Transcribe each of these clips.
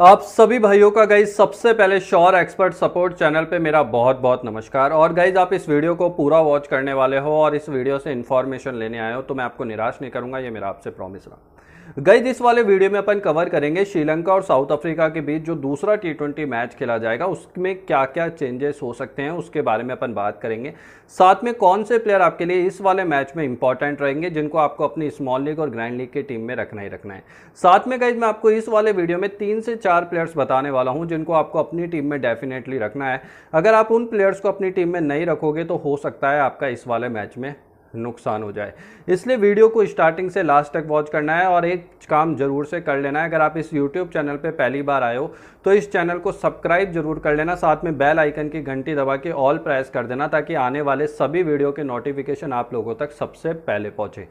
आप सभी भाइयों का गाइज सबसे पहले श्योर एक्सपर्ट सपोर्ट चैनल पे मेरा बहुत बहुत नमस्कार और गाइज आप इस वीडियो को पूरा वॉच करने वाले हो और इस वीडियो से इन्फॉर्मेशन लेने आए हो तो मैं आपको निराश नहीं करूंगा ये मेरा आपसे प्रॉमिस रहा गई इस वाले वीडियो में अपन कवर करेंगे श्रीलंका और साउथ अफ्रीका के बीच जो दूसरा टी ट्वेंटी मैच खेला जाएगा उसमें क्या क्या चेंजेस हो सकते हैं उसके बारे में अपन बात करेंगे साथ में कौन से प्लेयर आपके लिए इस वाले मैच में इंपॉर्टेंट रहेंगे जिनको आपको अपनी स्मॉल लीग और ग्रैंड लीग की टीम में रखना ही रखना है साथ में गई मैं आपको इस वाले वीडियो में तीन से चार प्लेयर्स बताने वाला हूँ जिनको आपको अपनी टीम में डेफिनेटली रखना है अगर आप उन प्लेयर्स को अपनी टीम में नहीं रखोगे तो हो सकता है आपका इस वाले मैच में नुकसान हो जाए इसलिए वीडियो को स्टार्टिंग से लास्ट तक वॉच करना है और एक काम ज़रूर से कर लेना है अगर आप इस यूट्यूब चैनल पर पहली बार आए हो तो इस चैनल को सब्सक्राइब जरूर कर लेना साथ में बेल आइकन की घंटी दबा के ऑल प्रेस कर देना ताकि आने वाले सभी वीडियो के नोटिफिकेशन आप लोगों तक सबसे पहले पहुँचे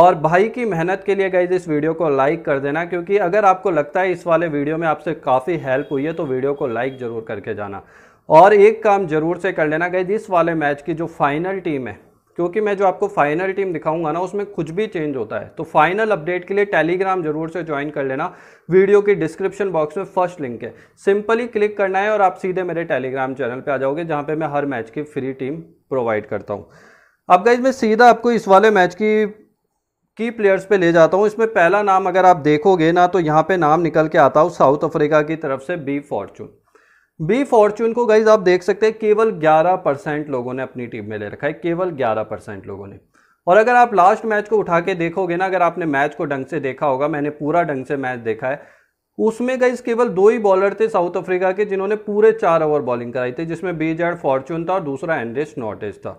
और भाई की मेहनत के लिए गाइज इस वीडियो को लाइक कर देना क्योंकि अगर आपको लगता है इस वाले वीडियो में आपसे काफ़ी हेल्प हुई है तो वीडियो को लाइक ज़रूर करके जाना और एक काम ज़रूर से कर लेना गाइज इस वाले मैच की जो फाइनल टीम है क्योंकि मैं जो आपको फाइनल टीम दिखाऊंगा ना उसमें कुछ भी चेंज होता है तो फाइनल अपडेट के लिए टेलीग्राम जरूर से ज्वाइन कर लेना वीडियो के डिस्क्रिप्शन बॉक्स में फर्स्ट लिंक है सिंपली क्लिक करना है और आप सीधे मेरे टेलीग्राम चैनल पे आ जाओगे जहाँ पे मैं हर मैच की फ्री टीम प्रोवाइड करता हूँ अब गाइज मैं सीधा आपको इस वाले मैच की की प्लेयर्स पे ले जाता हूँ इसमें पहला नाम अगर आप देखोगे ना तो यहाँ पे नाम निकल के आता हूँ साउथ अफ्रीका की तरफ से बी फॉर्चून बी फॉर्च्यून को गाइज आप देख सकते हैं केवल 11 परसेंट लोगों ने अपनी टीम में ले रखा है केवल 11 परसेंट लोगों ने और अगर आप लास्ट मैच को उठा के देखोगे ना अगर आपने मैच को ढंग से देखा होगा मैंने पूरा ढंग से मैच देखा है उसमें गाइज केवल दो ही बॉलर थे साउथ अफ्रीका के जिन्होंने पूरे चार ओवर बॉलिंग कराई थी जिसमें बी जेड फॉर्च्यून था और दूसरा नॉर्थ नॉटेज था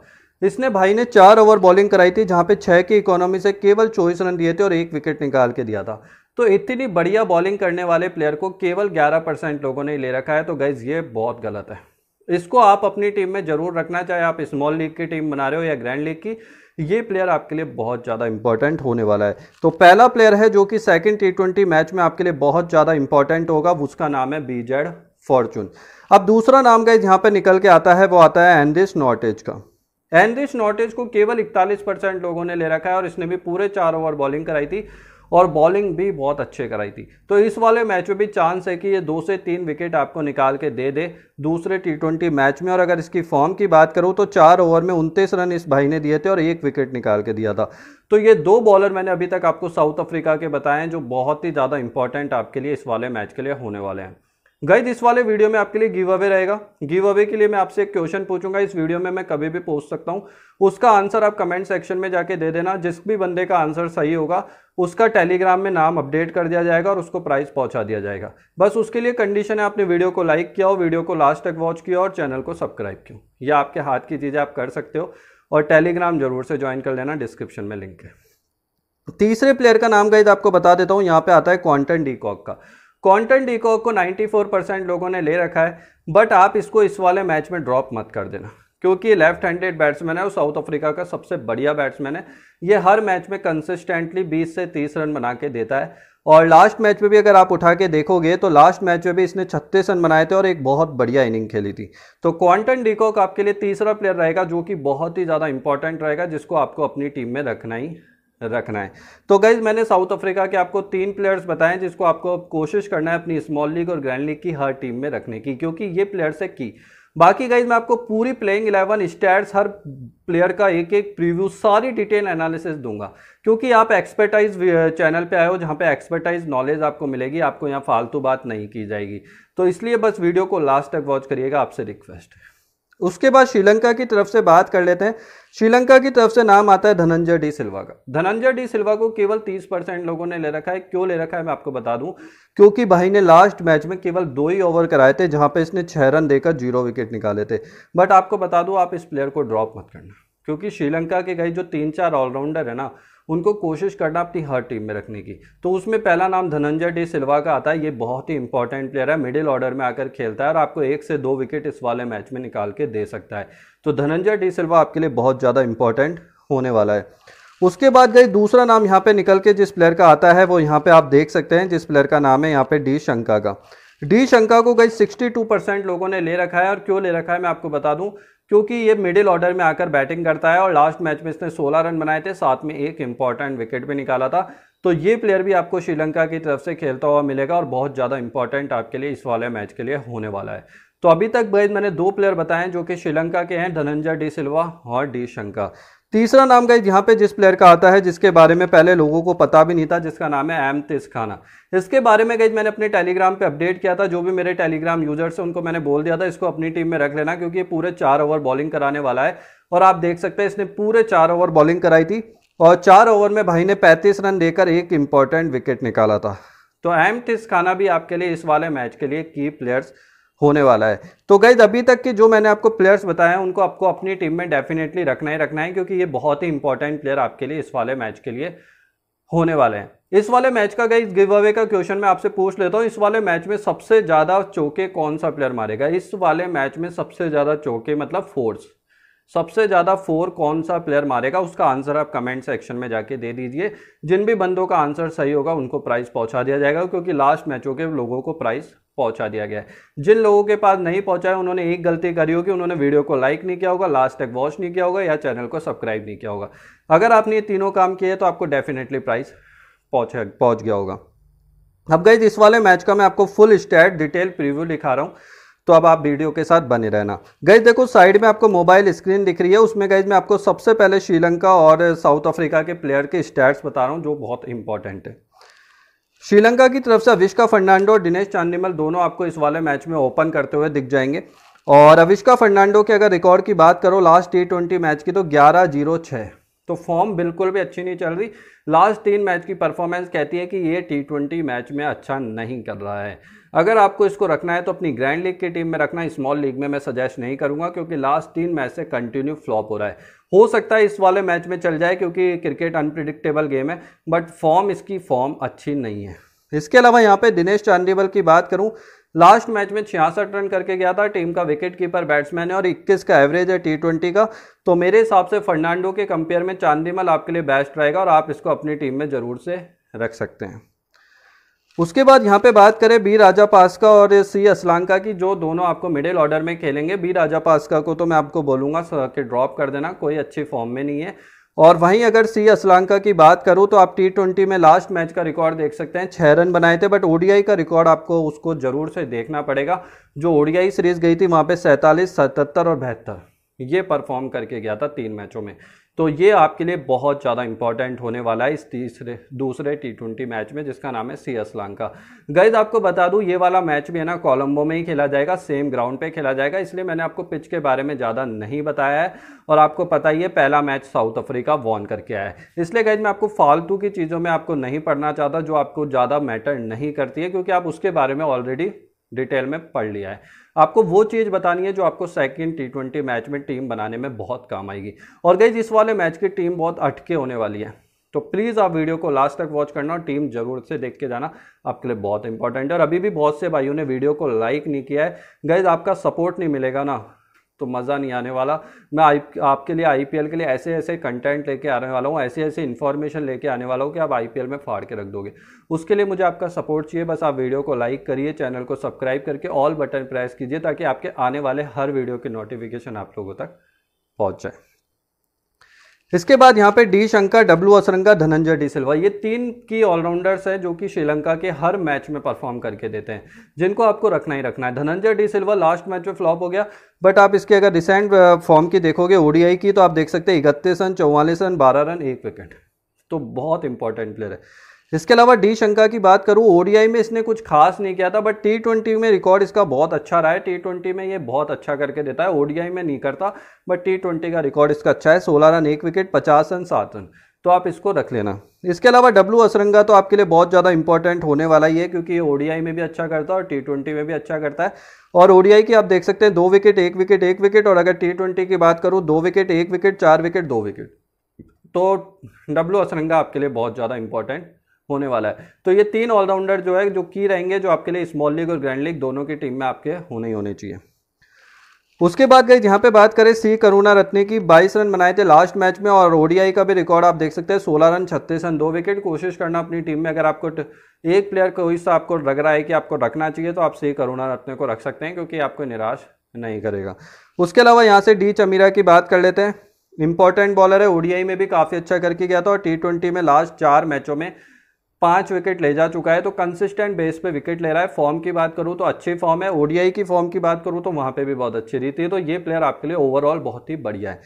इसने भाई ने चार ओवर बॉलिंग कराई थी जहाँ पे छः की इकोनॉमी से केवल चौबीस रन दिए थे और एक विकेट निकाल के दिया था तो इतनी बढ़िया बॉलिंग करने वाले प्लेयर को केवल 11 परसेंट लोगों ने ले रखा है तो गाइज ये बहुत गलत है इसको आप अपनी टीम में ज़रूर रखना चाहे आप स्मॉल लीग की टीम बना रहे हो या ग्रैंड लीग की ये प्लेयर आपके लिए बहुत ज़्यादा इंपॉर्टेंट होने वाला है तो पहला प्लेयर है जो कि सेकेंड टी ट्वेंटी मैच में आपके लिए बहुत ज़्यादा इंपॉर्टेंट होगा उसका नाम है बीजेड फॉर्चून अब दूसरा नाम गाइज यहाँ पर निकल के आता है वो आता है एंडिस नॉटेज का एंडिश नॉटेज को केवल इकतालीस परसेंट लोगों ने ले रखा है और इसने भी पूरे चार ओवर बॉलिंग कराई थी और बॉलिंग भी बहुत अच्छे कराई थी तो इस वाले मैच में भी चांस है कि ये दो से तीन विकेट आपको निकाल के दे दे दूसरे टी मैच में और अगर इसकी फॉर्म की बात करूँ तो चार ओवर में उनतीस रन इस भाई ने दिए थे और एक विकेट निकाल के दिया था तो ये दो बॉलर मैंने अभी तक आपको साउथ अफ्रीका के बताए हैं जो बहुत ही ज़्यादा इंपॉर्टेंट आपके लिए इस वाले मैच के लिए होने वाले हैं गई इस वाले वीडियो में आपके लिए गिव अवे रहेगा गिव अवे के लिए मैं आपसे एक क्वेश्चन पूछूंगा इस वीडियो में मैं कभी भी पूछ सकता हूं उसका आंसर आप कमेंट सेक्शन में जाके दे देना जिस भी बंदे का आंसर सही होगा उसका टेलीग्राम में नाम अपडेट कर दिया जाएगा और उसको प्राइस पहुंचा दिया जाएगा बस उसके लिए कंडीशन है आपने वीडियो को लाइक किया हो वीडियो को लास्ट तक वॉच किया और चैनल को सब्सक्राइब किया या आपके हाथ की चीज़ें आप कर सकते हो और टेलीग्राम जरूर से ज्वाइन कर लेना डिस्क्रिप्शन में लिंक है तीसरे प्लेयर का नाम गाइज आपको बता देता हूँ यहाँ पे आता है क्वांटन डीकॉक का क्वांटन डीकॉक को 94 परसेंट लोगों ने ले रखा है बट आप इसको इस वाले मैच में ड्रॉप मत कर देना क्योंकि ये लेफ्ट हैंडेड बैट्समैन है और साउथ अफ्रीका का सबसे बढ़िया बैट्समैन है ये हर मैच में कंसिस्टेंटली 20 से 30 रन बना के देता है और लास्ट मैच में भी अगर आप उठा के देखोगे तो लास्ट मैच में भी इसने 36 रन बनाए थे और एक बहुत बढ़िया इनिंग खेली थी तो क्वांटन डिकॉक आपके लिए तीसरा प्लेयर रहेगा जो कि बहुत ही ज़्यादा इंपॉर्टेंट रहेगा जिसको आपको अपनी टीम में रखना ही रखना है तो गाइज मैंने साउथ अफ्रीका के आपको तीन प्लेयर्स बताएं जिसको आपको अब कोशिश करना है अपनी स्मॉल लीग और ग्रैंड लीग की हर टीम में रखने की क्योंकि ये प्लेयर्स है की बाकी गाइज मैं आपको पूरी प्लेइंग इलेवन स्टैट्स हर प्लेयर का एक एक प्रीव्यू सारी डिटेल एनालिसिस दूंगा क्योंकि आप एक्सपर्टाइज चैनल uh, पे आए हो जहाँ पे एक्सपर्टाइज नॉलेज आपको मिलेगी आपको यहाँ फालतू बात नहीं की जाएगी तो इसलिए बस वीडियो को लास्ट तक वॉच करिएगा आपसे रिक्वेस्ट है उसके बाद श्रीलंका की तरफ से बात कर लेते हैं श्रीलंका की तरफ से नाम आता है धनंजय डी सिल्वा का धनंजय डी सिल्वा को केवल 30 परसेंट लोगों ने ले रखा है क्यों ले रखा है मैं आपको बता दूं क्योंकि भाई ने लास्ट मैच में केवल दो ही ओवर कराए थे जहां पे इसने छह रन देकर जीरो विकेट निकाले थे बट आपको बता दूं आप इस प्लेयर को ड्रॉप मत करना क्योंकि श्रीलंका के गए जो तीन चार ऑलराउंडर है ना उनको कोशिश करना अपनी हर टीम में रखने की तो उसमें पहला नाम धनंजय डी सिल्वा का आता है ये बहुत ही इंपॉर्टेंट प्लेयर है मिडिल ऑर्डर में आकर खेलता है और आपको एक से दो विकेट इस वाले मैच में निकाल के दे सकता है तो धनंजय डी सिल्वा आपके लिए बहुत ज़्यादा इंपॉर्टेंट होने वाला है उसके बाद गई दूसरा नाम यहाँ पे निकल के जिस प्लेयर का आता है वो यहाँ पे आप देख सकते हैं जिस प्लेयर का नाम है यहाँ पे डी शंका का डी शंका को गई 62 परसेंट लोगों ने ले रखा है और क्यों ले रखा है मैं आपको बता दूं क्योंकि ये मिडिल ऑर्डर में आकर बैटिंग करता है और लास्ट मैच में इसने 16 रन बनाए थे साथ में एक इंपॉर्टेंट विकेट भी निकाला था तो ये प्लेयर भी आपको श्रीलंका की तरफ से खेलता हुआ मिलेगा और बहुत ज़्यादा इंपॉर्टेंट आपके लिए इस वाले मैच के लिए होने वाला है तो अभी तक मैंने दो प्लेयर बताए जो कि श्रीलंका के हैं धनंजय डी सिल्वा और डी शंकर तीसरा नाम गाइज यहाँ पे जिस प्लेयर का आता है जिसके बारे में पहले लोगों को पता भी नहीं था जिसका नाम है एमतिस खाना इसके बारे में गाइज मैंने अपने टेलीग्राम पे अपडेट किया था जो भी मेरे टेलीग्राम यूजर्स हैं उनको मैंने बोल दिया था इसको अपनी टीम में रख लेना क्योंकि ये पूरे चार ओवर बॉलिंग कराने वाला है और आप देख सकते हैं इसने पूरे चार ओवर बॉलिंग कराई थी और चार ओवर में भाई ने पैंतीस रन देकर एक इंपॉर्टेंट विकेट निकाला था तो एम खाना भी आपके लिए इस वाले मैच के लिए की प्लेयर्स होने वाला है तो गैज अभी तक के जो मैंने आपको प्लेयर्स बताए हैं उनको आपको अपनी टीम में डेफिनेटली रखना ही रखना है क्योंकि ये बहुत ही इंपॉर्टेंट प्लेयर आपके लिए इस वाले मैच के लिए होने वाले हैं इस वाले मैच का गई गिव अवे का क्वेश्चन मैं आपसे पूछ लेता हूँ इस वाले मैच में सबसे ज़्यादा चौके कौन सा प्लेयर मारेगा इस वाले मैच में सबसे ज़्यादा चौके मतलब फोर्स सबसे ज़्यादा फोर कौन सा प्लेयर मारेगा उसका आंसर आप कमेंट सेक्शन में जाके दे दीजिए जिन भी बंदों का आंसर सही होगा उनको प्राइज़ पहुंचा दिया जाएगा क्योंकि लास्ट मैचों के लोगों को प्राइज़ पहुंचा दिया गया है जिन लोगों के पास नहीं पहुंचा है उन्होंने एक गलती करी होगी उन्होंने वीडियो को लाइक नहीं किया होगा लास्ट तक वॉच नहीं किया होगा या चैनल को सब्सक्राइब नहीं किया होगा अगर आपने ये तीनों काम किए तो आपको डेफिनेटली प्राइस पहुंच पहुंच गया होगा अब गई इस वाले मैच का मैं आपको फुल स्टैट डिटेल प्रिव्यू दिखा रहा हूँ तो अब आप वीडियो के साथ बने रहना गई देखो साइड में आपको मोबाइल स्क्रीन दिख रही है उसमें गई मैं आपको सबसे पहले श्रीलंका और साउथ अफ्रीका के प्लेयर के स्टैट्स बता रहा हूँ जो बहुत इंपॉर्टेंट है श्रीलंका की तरफ से अविष्का फर्नांडो और दिनेश चांदीमल दोनों आपको इस वाले मैच में ओपन करते हुए दिख जाएंगे और अविष्का फर्नांडो के अगर रिकॉर्ड की बात करो लास्ट टी ट्वेंटी मैच की तो ग्यारह जीरो छः तो फॉर्म बिल्कुल भी अच्छी नहीं चल रही लास्ट तीन मैच की परफॉर्मेंस कहती है कि ये टी ट्वेंटी मैच में अच्छा नहीं कर रहा है अगर आपको इसको रखना है तो अपनी ग्रैंड लीग की टीम में रखना स्मॉल लीग में मैं सजेस्ट नहीं करूंगा क्योंकि लास्ट तीन मैच से कंटिन्यू फ्लॉप हो रहा है हो सकता है इस वाले मैच में चल जाए क्योंकि क्रिकेट अनप्रिडिक्टेबल गेम है बट फॉर्म इसकी फॉर्म अच्छी नहीं है इसके अलावा यहाँ पे दिनेश चांदीवल की बात करूँ लास्ट मैच में छियासठ रन करके गया था टीम का विकेट कीपर बैट्समैन है और 21 का एवरेज है टी ट्वेंटी का तो मेरे हिसाब से फर्नांडो के कंपेयर में चांदीमल आपके लिए बेस्ट रहेगा और आप इसको अपनी टीम में ज़रूर से रख सकते हैं उसके बाद यहाँ पे बात करें बी राजा पास्का और सी असलांका की जो दोनों आपको मिडिल ऑर्डर में खेलेंगे बी राजा पास्का को तो मैं आपको बोलूँगा कि ड्रॉप कर देना कोई अच्छी फॉर्म में नहीं है और वहीं अगर सी असलांका की बात करूँ तो आप टी ट्वेंटी में लास्ट मैच का रिकॉर्ड देख सकते हैं छः रन बनाए थे बट ओडीआई का रिकॉर्ड आपको उसको ज़रूर से देखना पड़ेगा जो ओडीआई सीरीज़ गई थी वहाँ पर सैंतालीस सतहत्तर और बहत्तर ये परफॉर्म करके गया था तीन मैचों में तो ये आपके लिए बहुत ज़्यादा इंपॉर्टेंट होने वाला है इस तीसरे दूसरे टी ट्वेंटी मैच में जिसका नाम है सी एस लांका गैज आपको बता दूँ ये वाला मैच भी है ना कोलंबो में ही खेला जाएगा सेम ग्राउंड पे खेला जाएगा इसलिए मैंने आपको पिच के बारे में ज़्यादा नहीं बताया है और आपको पता ही है पहला मैच साउथ अफ्रीका वॉन करके आया है इसलिए गैज मैं आपको फालतू की चीज़ों में आपको नहीं पढ़ना चाहता जो आपको ज़्यादा मैटर नहीं करती है क्योंकि आप उसके बारे में ऑलरेडी डिटेल में पढ़ लिया है आपको वो चीज़ बतानी है जो आपको सेकेंड टी ट्वेंटी मैच में टीम बनाने में बहुत काम आएगी और गई इस वाले मैच की टीम बहुत अटके होने वाली है तो प्लीज़ आप वीडियो को लास्ट तक वॉच करना और टीम जरूर से देख के जाना आपके लिए बहुत इंपॉर्टेंट है और अभी भी बहुत से भाइयों ने वीडियो को लाइक नहीं किया है गैज आपका सपोर्ट नहीं मिलेगा ना तो मज़ा नहीं आने वाला मैं आई आपके लिए आईपीएल के लिए ऐसे ऐसे कंटेंट लेके आने वाला हूँ ऐसे ऐसे इन्फॉर्मेशन लेके आने वाला हूँ कि आप आईपीएल में फाड़ के रख दोगे उसके लिए मुझे आपका सपोर्ट चाहिए बस आप वीडियो को लाइक करिए चैनल को सब्सक्राइब करके ऑल बटन प्रेस कीजिए ताकि आपके आने वाले हर वीडियो के नोटिफिकेशन आप लोगों तक पहुँच जाए इसके बाद यहाँ पे डी शंकर डब्ल्यू असरंगा धनंजय डी सिल्वा ये तीन की ऑलराउंडर्स हैं जो कि श्रीलंका के हर मैच में परफॉर्म करके देते हैं जिनको आपको रखना ही रखना है धनंजय डी सिल्वा लास्ट मैच में फ्लॉप हो गया बट आप इसके अगर रिसेंट फॉर्म uh, की देखोगे ओडीआई की तो आप देख सकते हैं इकतीस रन चौवालीस रन बारह रन एक विकेट तो बहुत इंपॉर्टेंट प्लेयर है इसके अलावा डी शंका की बात करूँ ओडीआई में इसने कुछ खास नहीं किया था बट टी ट्वेंटी में रिकॉर्ड इसका बहुत अच्छा रहा है टी ट्वेंटी में ये बहुत अच्छा करके देता है ओडीआई में नहीं करता बट टी ट्वेंटी का रिकॉर्ड इसका अच्छा है सोलह रन एक विकेट पचास रन सात रन तो आप इसको रख लेना इसके अलावा डब्लू असरंगा तो आपके लिए बहुत ज़्यादा इंपॉर्टेंट होने वाला ही है क्योंकि ये ओडीआई में भी अच्छा करता है और टी ट्वेंटी में भी अच्छा करता है और ओडीआई की आप देख सकते हैं दो विकेट एक विकेट एक विकेट और अगर टी ट्वेंटी की बात करूँ दो विकेट एक विकेट चार विकेट दो विकेट तो डब्लू असरंगा आपके लिए बहुत ज़्यादा इंपॉर्टेंट होने वाला है तो ये तीन ऑलराउंडर जो है जो की रहेंगे जो आपके लिए स्मॉल लीग और ग्रैंड लीग दोनों की टीम में आपके होने ही होने चाहिए उसके बाद गई यहाँ पे बात करें सी करुणा रत्न की 22 रन बनाए थे लास्ट मैच में और ओडीआई का भी रिकॉर्ड आप देख सकते हैं 16 रन छत्तीस रन दो विकेट कोशिश करना अपनी टीम में अगर आपको एक प्लेयर कोई सा आपको लग रहा है कि आपको रखना चाहिए तो आप सी करुणा रत्न को रख सकते हैं क्योंकि आपको निराश नहीं करेगा उसके अलावा यहाँ से डी चमीरा की बात कर लेते हैं इंपॉर्टेंट बॉलर है ओडीआई में भी काफ़ी अच्छा करके गया था और टी में लास्ट चार मैचों में पांच विकेट ले जा चुका है तो कंसिस्टेंट बेस पे विकेट ले रहा है फॉर्म की बात करूं तो अच्छी फॉर्म है ओडीआई की फॉर्म की बात करूं तो वहां पे भी बहुत अच्छी रही है तो ये प्लेयर आपके लिए ओवरऑल बहुत ही बढ़िया है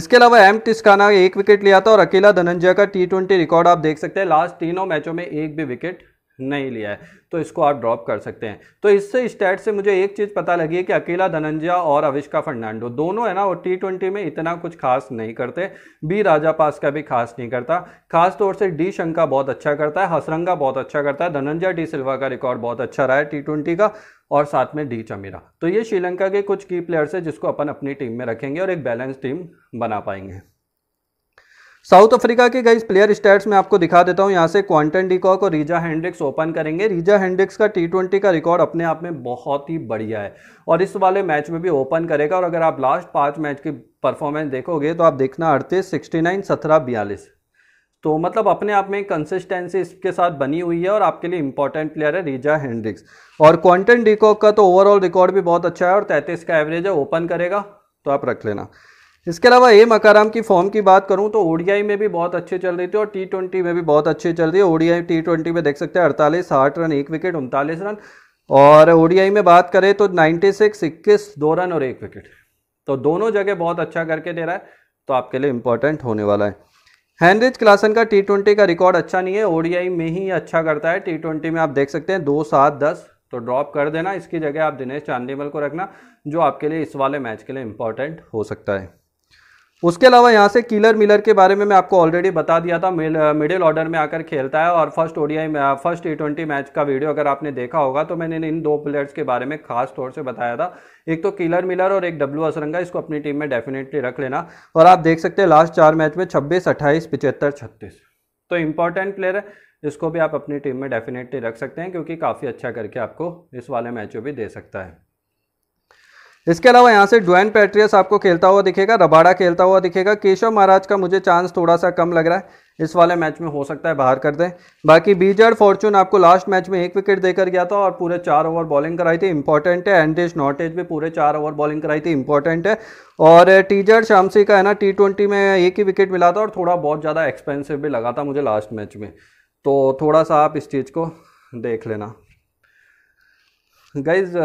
इसके अलावा एम टिस्काना एक विकेट लिया था और अकेला धनंजय का टी ट्वेंटी रिकॉर्ड आप देख सकते हैं लास्ट तीनों मैचों में एक भी विकेट नहीं लिया है तो इसको आप ड्रॉप कर सकते हैं तो इससे स्टैट से मुझे एक चीज़ पता लगी है कि अकेला धनंजय और अविष्का फर्नांडो दोनों है ना वो टी ट्वेंटी में इतना कुछ खास नहीं करते बी राजा पास का भी खास नहीं करता खास तौर से डी शंका बहुत अच्छा करता है हसरंगा बहुत अच्छा करता है धनंजय डी सिल्वा का रिकॉर्ड बहुत अच्छा रहा है टी ट्वेंटी का और साथ में डी चमीरा तो ये श्रीलंका के कुछ की प्लेयर्स है जिसको अपन अपनी टीम में रखेंगे और एक बैलेंस टीम बना पाएंगे साउथ अफ्रीका के गई प्लेयर स्टैट्स में आपको दिखा देता हूं यहां से क्वांटन डिकॉक और रीजा हैंड्रिक्स ओपन करेंगे रीजा हैंड्रिक्स का टी ट्वेंटी का रिकॉर्ड अपने आप में बहुत ही बढ़िया है और इस वाले मैच में भी ओपन करेगा और अगर आप लास्ट पाँच मैच की परफॉर्मेंस देखोगे तो आप देखना अड़तीस सिक्सटी नाइन सत्रह बयालीस तो मतलब अपने आप में कंसिस्टेंसी इसके साथ बनी हुई है और आपके लिए इंपॉर्टेंट प्लेयर है रीजा हैंड्रिक्स और क्वांटन डिकॉक का तो ओवरऑल रिकॉर्ड भी बहुत अच्छा है और तैंतीस का एवरेज है ओपन करेगा तो आप रख लेना इसके अलावा ए मकाराम की फॉर्म की बात करूं तो ओडीआई में भी बहुत अच्छे चल रही थी और टी ट्वेंटी में भी बहुत अच्छे चल रही है ओडीआई टी ट्वेंटी में देख सकते हैं अड़तालीस साठ रन एक विकेट उनतालीस रन और ओडीआई में बात करें तो नाइन्टी सिक्स इक्कीस दो रन और एक विकेट तो दोनों जगह बहुत अच्छा करके दे रहा है तो आपके लिए इंपॉर्टेंट होने वाला है हैंनरिज क्लासन का टी ट्वेंटी का रिकॉर्ड अच्छा नहीं है ओडीआई में ही अच्छा करता है टी ट्वेंटी में आप देख सकते हैं दो सात दस तो ड्रॉप कर देना इसकी जगह आप दिनेश चांदीमल को रखना जो आपके लिए इस वाले मैच के लिए इंपॉर्टेंट हो सकता है उसके अलावा यहाँ से कीलर मिलर के बारे में मैं आपको ऑलरेडी बता दिया था मिडिल ऑर्डर में आकर खेलता है और first ODI first T twenty match का वीडियो अगर आपने देखा होगा तो मैंने इन दो प्लेयर्स के बारे में खास तौर से बताया था एक तो कीलर मिलर और एक डब्ल्यू असरंगा इसको अपनी टीम में डेफिनेटली रख लेना और आप देख सकते हैं लास्ट चार मैच में छब्बीस अट्ठाईस पिचहत्तर छत्तीस तो इंपॉर्टेंट प्लेयर है इसको भी आप अपनी टीम में डेफिनेटली रख सकते हैं क्योंकि काफ़ी अच्छा करके आपको इस वाले मैचों भी दे सकता है इसके अलावा यहाँ से ड्वैन पैट्रियस आपको खेलता हुआ दिखेगा रबाड़ा खेलता हुआ दिखेगा केशव महाराज का मुझे चांस थोड़ा सा कम लग रहा है इस वाले मैच में हो सकता है बाहर कर दें बाकी बीजर फॉर्चून आपको लास्ट मैच में एक विकेट देकर गया था और पूरे चार ओवर बॉलिंग कराई थी इंपॉर्टेंट है एंडेज नॉटेज भी पूरे चार ओवर बॉलिंग कराई थी इंपॉर्टेंट है और टीजर शामसी का है ना टी ट्वेंटी में एक ही विकेट मिला था और थोड़ा बहुत ज़्यादा एक्सपेंसिव भी लगा था मुझे लास्ट मैच में तो थोड़ा सा आप इस चीज़ को देख लेना गाइज़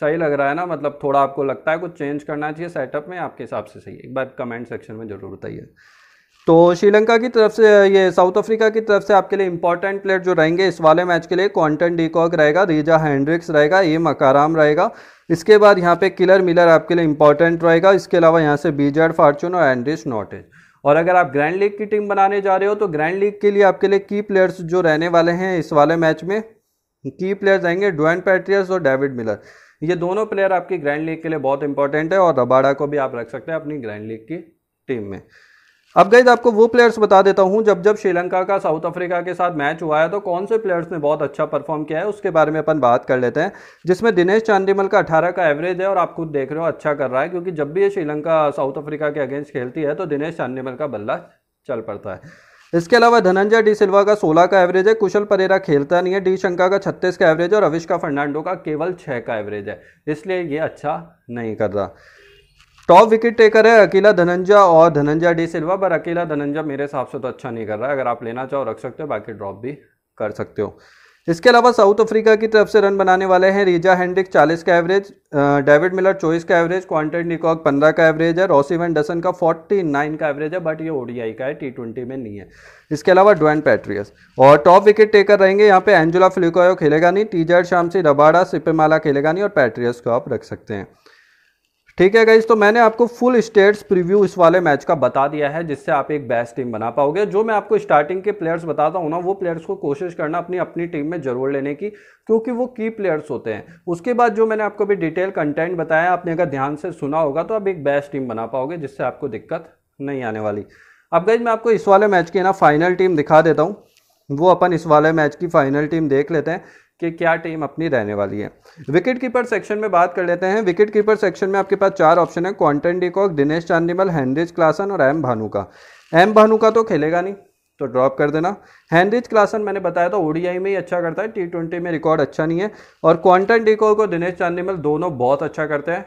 सही लग रहा है ना मतलब थोड़ा आपको लगता है कुछ चेंज करना चाहिए सेटअप में आपके हिसाब से सही एक बार कमेंट सेक्शन में ज़रूर बताइए तो श्रीलंका की तरफ से ये साउथ अफ्रीका की तरफ से आपके लिए इंपॉर्टेंट प्लेयर जो रहेंगे इस वाले मैच के लिए क्वांटन डीकॉक रहेगा रीजा हैंड्रिक्स रहेगा ये मकाराम रहेगा इसके बाद यहाँ पे किलर मिलर आपके लिए इंपॉर्टेंट रहेगा इसके अलावा यहाँ से बीजेड फार्चून और एंड्रिस नॉटेज और अगर आप ग्रैंड लीग की टीम बनाने जा रहे हो तो ग्रैंड लीग के लिए आपके लिए की प्लेयर्स जो रहने वाले हैं इस वाले मैच में की प्लेयर्स रहेंगे डोन पैट्रियस और डेविड मिलर ये दोनों प्लेयर आपकी ग्रैंड लीग के लिए बहुत इंपॉर्टेंट है और रबाडा को भी आप रख सकते हैं अपनी ग्रैंड लीग की टीम में अब गई आपको वो प्लेयर्स बता देता हूँ जब जब श्रीलंका का साउथ अफ्रीका के साथ मैच हुआ है तो कौन से प्लेयर्स ने बहुत अच्छा परफॉर्म किया है उसके बारे में अपन बात कर लेते हैं जिसमें दिनेश चांदीमल का अठारह का एवरेज है और आप खुद देख रहे हो अच्छा कर रहा है क्योंकि जब भी ये श्रीलंका साउथ अफ्रीका के अगेंस्ट खेलती है तो दिनेश चांदीमल का बल्ला चल पड़ता है इसके अलावा धनंजय डी सिल्वा का 16 का एवरेज है कुशल परेरा खेलता नहीं है डी शंका का 36 का एवरेज है और अविष्का फर्नांडो का केवल 6 का एवरेज है इसलिए ये अच्छा नहीं कर रहा टॉप विकेट टेकर है अकेला धनंजय और धनंजय डी सिल्वा पर अकेला धनंजय मेरे हिसाब से तो अच्छा नहीं कर रहा है अगर आप लेना चाहो रख सकते हो बाकी ड्रॉप भी कर सकते हो इसके अलावा साउथ अफ्रीका की तरफ से रन बनाने वाले हैं रीजा हैंड्रिक 40 का एवरेज डेविड मिलर 24 का एवरेज क्वांटन निकॉक 15 का एवरेज है रॉसी वन डसन का 49 का एवरेज है बट ये ओडीआई का है टी ट्वेंटी में नहीं है इसके अलावा ड्वेन पैट्रियस और टॉप विकेट टेकर रहेंगे यहाँ पे एंजुला फ्लिकोयो खेलेगा नहीं टीजर शामसी रबाड़ा सिपेमाला खेलेगा नहीं और पैट्रियस को आप रख सकते हैं ठीक है गाइज तो मैंने आपको फुल स्टेट्स प्रीव्यू इस वाले मैच का बता दिया है जिससे आप एक बेस्ट टीम बना पाओगे जो मैं आपको स्टार्टिंग के प्लेयर्स बताता हूँ ना वो प्लेयर्स को कोशिश करना अपनी अपनी टीम में जरूर लेने की क्योंकि वो की प्लेयर्स होते हैं उसके बाद जो मैंने आपको भी डिटेल कंटेंट बताया आपने अगर ध्यान से सुना होगा तो आप एक बेस्ट टीम बना पाओगे जिससे आपको दिक्कत नहीं आने वाली अब गाइज मैं आपको इस वाले मैच की ना फाइनल टीम दिखा देता हूँ वो अपन इस वाले मैच की फाइनल टीम देख लेते हैं कि क्या टीम अपनी रहने वाली है विकेट कीपर सेक्शन में बात कर लेते हैं विकेट कीपर सेक्शन में आपके पास चार ऑप्शन है Quinton de Kock Dinesh Chandimal Heinrich Klaasen और एम का एम का तो खेलेगा नहीं तो ड्रॉप कर देना हैंनरिज क्लासन मैंने बताया था ओडीआई में ही अच्छा करता है टी ट्वेंटी में रिकॉर्ड अच्छा नहीं है और क्वांटन डीकॉक और दिनेश चांदीमल दोनों बहुत अच्छा करते हैं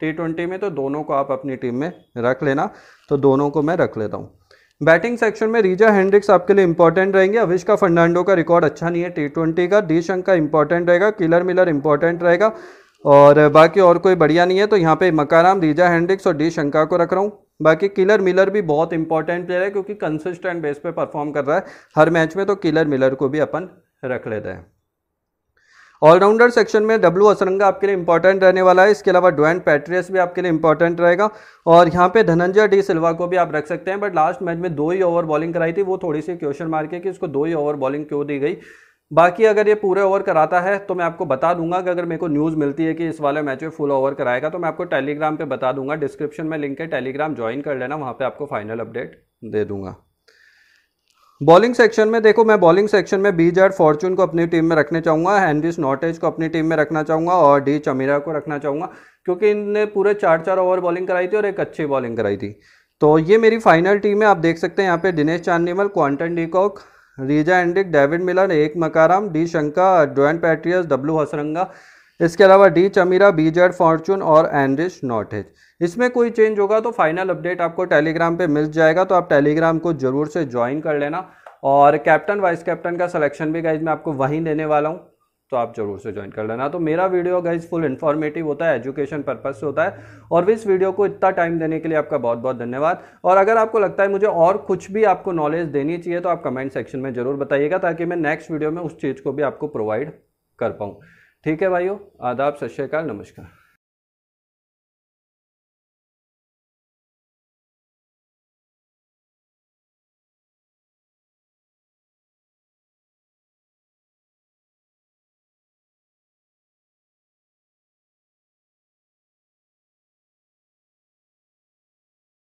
टी ट्वेंटी में तो दोनों को आप अपनी टीम में रख लेना तो दोनों को मैं रख लेता हूँ बैटिंग सेक्शन में रीजा हेंड्रिक्स आपके लिए इंपॉर्टेंट रहेंगे अविष्का फर्नांडो का रिकॉर्ड अच्छा नहीं है टी ट्वेंटी का डी शंका इंपॉर्टेंट रहेगा किलर मिलर इंपॉर्टेंट रहेगा और बाकी और कोई बढ़िया नहीं है तो यहाँ पे मकाराम रीजा हेंड्रिक्स और डी शंका को रख रहा हूँ बाकी किलर मिलर भी बहुत इंपॉर्टेंट प्लेयर है क्योंकि कंसिस्टेंट बेस पे परफॉर्म कर रहा है हर मैच में तो किलर मिलर को भी अपन रख लेते हैं ऑलराउंडर सेक्शन में डब्लू असरंगा आपके लिए इंपॉर्टेंट रहने वाला है इसके अलावा डोएन पैट्रियस भी आपके लिए इंपॉर्टेंट रहेगा और यहाँ पे धनंजय डी सिल्वा को भी आप रख सकते हैं बट लास्ट मैच में दो ही ओवर बॉलिंग कराई थी वो थोड़ी सी क्वेश्चन मार्क है कि इसको दो ही ओवर बॉलिंग क्यों दी गई बाकी अगर ये पूरे ओवर कराता है तो मैं आपको बता दूंगा कि अगर मेरे को न्यूज़ मिलती है कि इस वाले मैच में फुल ओवर कराएगा तो मैं आपको टेलीग्राम पे बता दूंगा डिस्क्रिप्शन में लिंक है टेलीग्राम ज्वाइन कर लेना वहाँ पे आपको फाइनल अपडेट दे दूंगा बॉलिंग सेक्शन में देखो मैं बॉलिंग सेक्शन में बी जेड फॉर्चून को अपनी टीम में रखने चाहूंगा हैंनरिस नॉटेज को अपनी टीम में रखना चाहूँगा और डी चमीरा को रखना चाहूंगा क्योंकि इनने पूरे चार चार ओवर बॉलिंग कराई थी और एक अच्छी बॉलिंग कराई थी तो ये मेरी फाइनल टीम है आप देख सकते हैं यहाँ पे Dinesh Chandimal Quinton de Kock Reeza Hendricks David Miller एक मकाराम डी शंका डोएन पैट्रियस डब्लू हसरंगा इसके अलावा D Chameera Bjorn Fortuin और एनरिश नॉटेज इसमें कोई चेंज होगा तो फाइनल अपडेट आपको टेलीग्राम पे मिल जाएगा तो आप टेलीग्राम को जरूर से ज्वाइन कर लेना और कैप्टन वाइस कैप्टन का सिलेक्शन भी गाइज मैं आपको वहीं देने वाला हूँ तो आप जरूर से ज्वाइन कर लेना तो मेरा वीडियो गाइज फुल इन्फॉर्मेटिव होता है एजुकेशन पर्पज से होता है और इस वीडियो को इतना टाइम देने के लिए आपका बहुत बहुत धन्यवाद और अगर आपको लगता है मुझे और कुछ भी आपको नॉलेज देनी चाहिए तो आप कमेंट सेक्शन में ज़रूर बताइएगा ताकि मैं नेक्स्ट वीडियो में उस चीज़ को भी आपको प्रोवाइड कर पाऊँ ठीक है भाइयों आदाब सत श्रीकाल नमस्कार